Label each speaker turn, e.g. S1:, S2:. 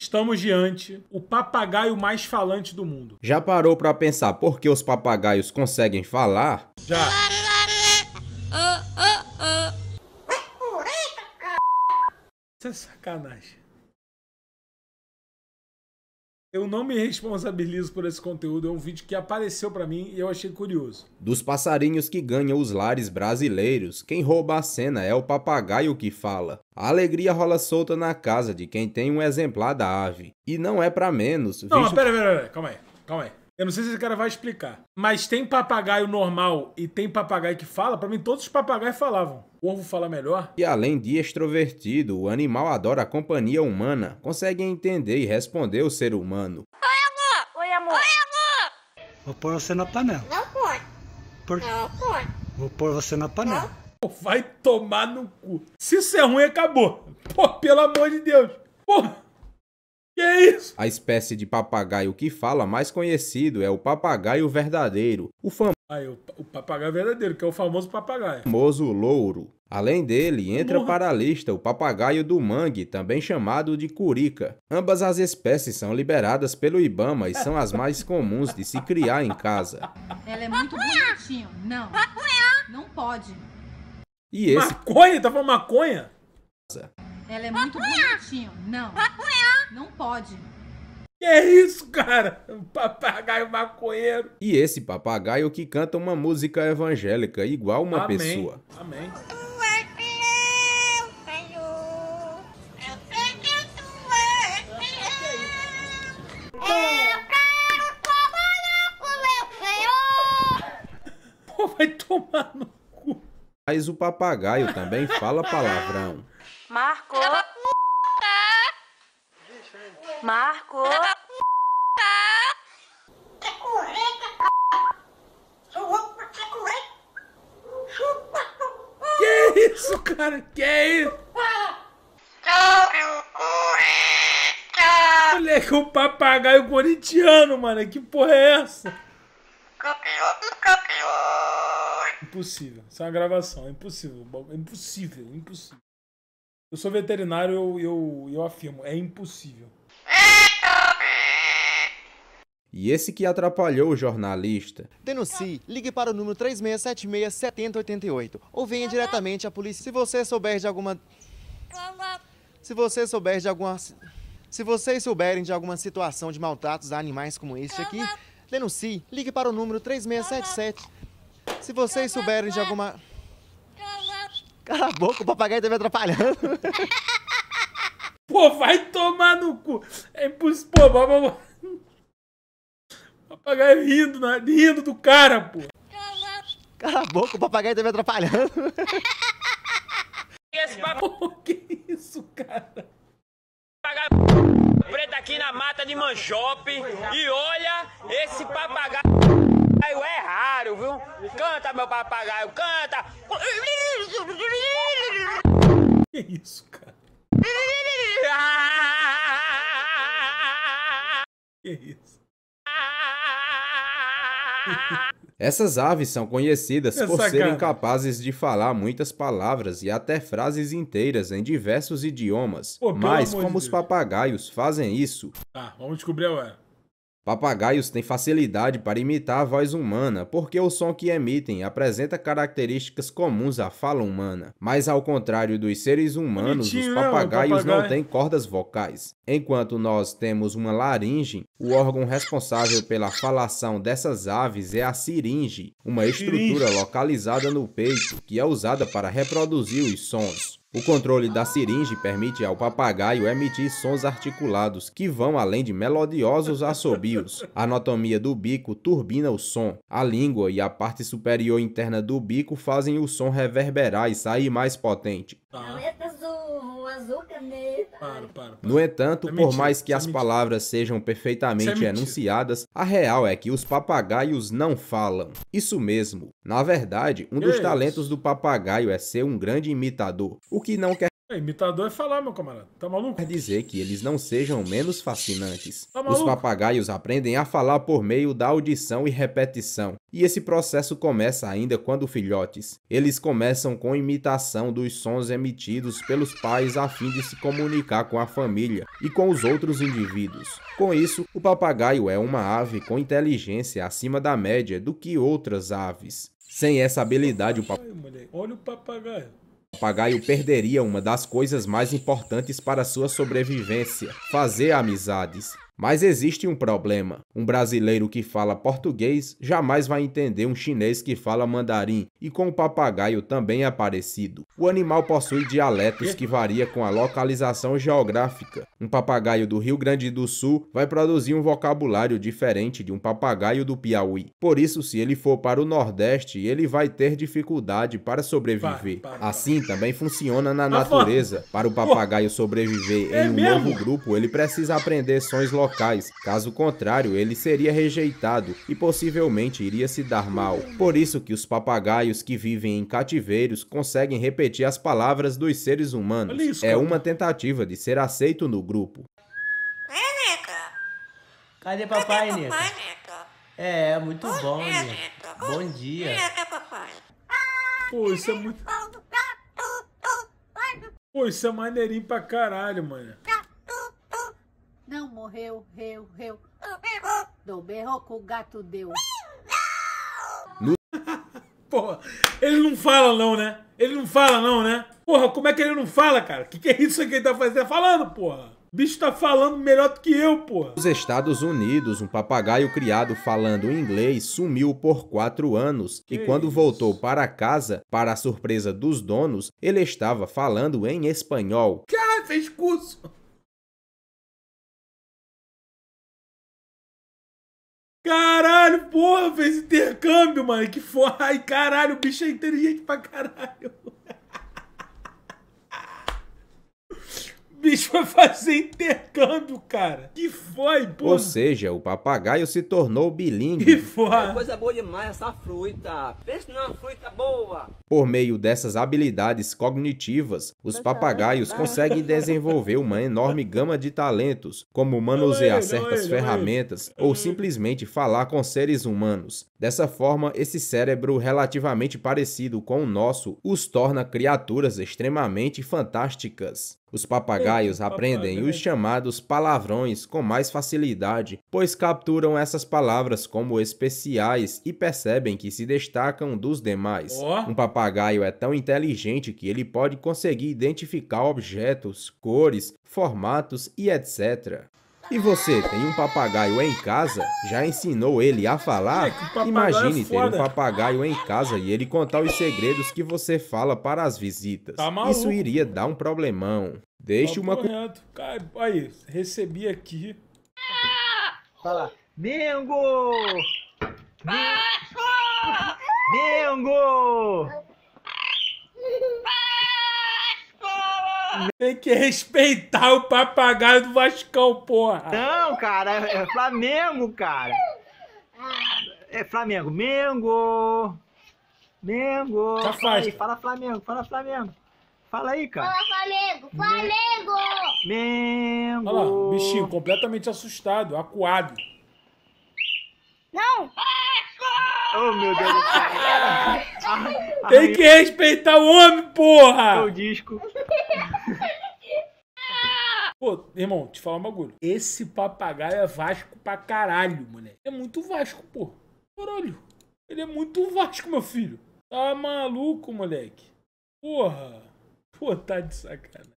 S1: Estamos diante o papagaio mais falante do mundo.
S2: Já parou para pensar por que os papagaios conseguem falar?
S1: Já. Isso é sacanagem. Eu não me responsabilizo por esse conteúdo, é um vídeo que apareceu para mim e eu achei curioso.
S2: Dos passarinhos que ganham os lares brasileiros, quem rouba a cena é o papagaio que fala. A alegria rola solta na casa de quem tem um exemplar da ave. E não é para menos. Não, visto... pera,
S1: pera, pera, calma aí, calma aí. Eu não sei se esse cara vai explicar. Mas tem papagaio normal e tem papagaio que fala. Para mim, todos os papagaios falavam. O ovo
S2: fala melhor. E além de extrovertido, o animal adora a companhia humana. Consegue entender e responder o ser humano.
S1: Oi, amor! Oi, amor! Oi, amor!
S2: Vou pôr você na panela. Não põe. Por...
S1: Não põe.
S2: Vou pôr você na panela. Não. Vai
S1: tomar no cu. Se isso é ruim, acabou. Pô, pelo amor de Deus. Porra.
S2: Que é isso? A espécie de papagaio que fala mais conhecido é o papagaio verdadeiro,
S1: o famoso. Aí ah, é o, o papagaio verdadeiro, que é o famoso papagaio.
S2: Famoso louro. Além dele, entra Morra. para a lista o papagaio do mangue, também chamado de curica. Ambas as espécies são liberadas pelo Ibama e são as mais comuns de se criar em casa.
S1: Ela é muito bonitinho. Não. Não pode. E esse... Maconha? Tá falando maconha? Ela é muito bonitinho. Não. Não pode. Que é isso, cara? papagaio maconheiro.
S2: E esse papagaio que canta uma música evangélica, igual uma Amém. pessoa.
S1: Amém. Pô, vai
S2: tomar no cu. Mas o papagaio também fala palavrão.
S1: Marco. Marco. Que isso, cara? Que isso? Moleque, o um papagaio corintiano, mano. Que porra é essa? Impossível. Isso é uma gravação. Impossível. Impossível. Impossível. Eu sou veterinário, eu, eu, eu afirmo, é impossível.
S2: E esse que atrapalhou o jornalista. Denuncie, ligue para o número 3676-7088 ou venha diretamente à polícia se você souber de alguma. Se você souber de alguma. Se vocês souberem de alguma situação de maltratos a animais como este aqui, denuncie, ligue para o número 3677. Se vocês souberem de alguma. Cala a boca, o papagaio tá me atrapalhando. Pô, vai tomar no cu.
S1: É impossível. Pô, vai, vai, vai. Papagaio rindo, né? rindo do cara, pô. Cala a boca, o papagaio tá me atrapalhando. Esse que isso, cara? Papagaio preto aqui na mata de Manchope. E olha esse papagaio papagaio é raro, viu? Canta, meu papagaio, canta! Que isso, cara? Que isso?
S2: Essas aves são conhecidas por serem capazes de falar muitas palavras e até frases inteiras em diversos idiomas. Pô, Mas como de os papagaios fazem isso?
S1: Tá, vamos descobrir agora.
S2: Papagaios têm facilidade para imitar a voz humana, porque o som que emitem apresenta características comuns à fala humana. Mas ao contrário dos seres humanos, Bonitinho, é, os papagaios papagaio. não têm cordas vocais. Enquanto nós temos uma laringe, o órgão responsável pela falação dessas aves é a siringe, uma estrutura localizada no peito que é usada para reproduzir os sons. O controle da seringe permite ao papagaio emitir sons articulados que vão além de melodiosos assobios. A anatomia do bico turbina o som. A língua e a parte superior interna do bico fazem o som reverberar e sair mais potente. Tá. No entanto, é por mais que é as palavras sejam perfeitamente é enunciadas, a real é que os papagaios não falam. Isso mesmo. Na verdade, um dos talentos do papagaio é ser um grande imitador, o que não quer é, imitador é falar, meu camarada. Tá maluco? Quer dizer que eles não sejam menos fascinantes. Tá Os papagaios aprendem a falar por meio da audição e repetição. E esse processo começa ainda quando filhotes. Eles começam com imitação dos sons emitidos pelos pais a fim de se comunicar com a família e com os outros indivíduos. Com isso, o papagaio é uma ave com inteligência acima da média do que outras aves. Sem essa habilidade, o
S1: papagaio. Olha o papagaio
S2: papagaio perderia uma das coisas mais importantes para sua sobrevivência: fazer amizades. Mas existe um problema. Um brasileiro que fala português jamais vai entender um chinês que fala mandarim, e com o papagaio também é parecido. O animal possui dialetos que varia com a localização geográfica. Um papagaio do Rio Grande do Sul vai produzir um vocabulário diferente de um papagaio do Piauí. Por isso, se ele for para o Nordeste, ele vai ter dificuldade para sobreviver. Assim também funciona na tá natureza. Para o papagaio sobreviver é em um novo grupo, ele precisa aprender sons locais locais. Caso contrário, ele seria rejeitado e possivelmente iria se dar mal. Por isso que os papagaios que vivem em cativeiros conseguem repetir as palavras dos seres humanos. Isso, é uma tentativa de ser aceito no grupo. É,
S1: Neca. Cadê papai, Cadê papai, Neca? Neca? É, muito Bom bom, dia, Neca. Bom dia. Neca, papai. Pô, isso é muito... Pô, isso é maneirinho pra caralho, mano morreu, reu, reu. Do berro que o gato deu. Porra, ele não fala não, né? Ele não fala não, né? Porra, como é que ele não fala, cara? Que que é isso que ele tá fazendo? Tá falando, porra. O bicho tá falando
S2: melhor do que eu, porra. Nos Estados Unidos, um papagaio criado falando inglês sumiu por quatro anos que e quando voltou para casa, para a surpresa dos donos, ele estava falando em espanhol.
S1: Cara, fez curso. Caralho, porra, fez intercâmbio, mano. Que foda. Ai, caralho, o bicho é inteligente pra caralho. bicho foi fazer intercâmbio, cara. Que foi, pô. Ou
S2: seja, o papagaio se tornou bilíngue. Que foi. É
S1: coisa boa demais essa fruta. Pensa numa fruta boa.
S2: Por meio dessas habilidades cognitivas, os papagaios conseguem desenvolver uma enorme gama de talentos, como manusear certas ferramentas ou hum. simplesmente falar com seres humanos. Dessa forma, esse cérebro relativamente parecido com o nosso os torna criaturas extremamente fantásticas. Os papagaios aprendem os chamados palavrões com mais facilidade, pois capturam essas palavras como especiais e percebem que se destacam dos demais. Um papagaio é tão inteligente que ele pode conseguir identificar objetos, cores, formatos e etc. E você tem um papagaio em casa? Já ensinou ele a falar? É, Imagine é ter um papagaio em casa e ele contar os segredos que você fala para as visitas. Tá Isso iria dar um problemão. Deixe uma.
S1: Aí, recebi aqui. Fala. mingo, mingo. Tem que respeitar o papagaio do Vascão, porra. Não, cara, é, é Flamengo, cara. É Flamengo. Mengo. Mengo. fala, aí, fala Flamengo, fala Flamengo. Fala aí, cara. Fala Flamengo, Flamengo. Mengo. Olha lá, bichinho completamente assustado, acuado. Não. Oh, meu Deus do céu. Tem que ah, ah, respeitar o homem, porra. É o disco. Pô, irmão, te falar um bagulho. Esse papagaio é Vasco pra caralho, moleque. É muito Vasco, pô. Caralho. Ele é muito Vasco, meu filho. Tá maluco, moleque. Porra. Pô, tá de sacanagem.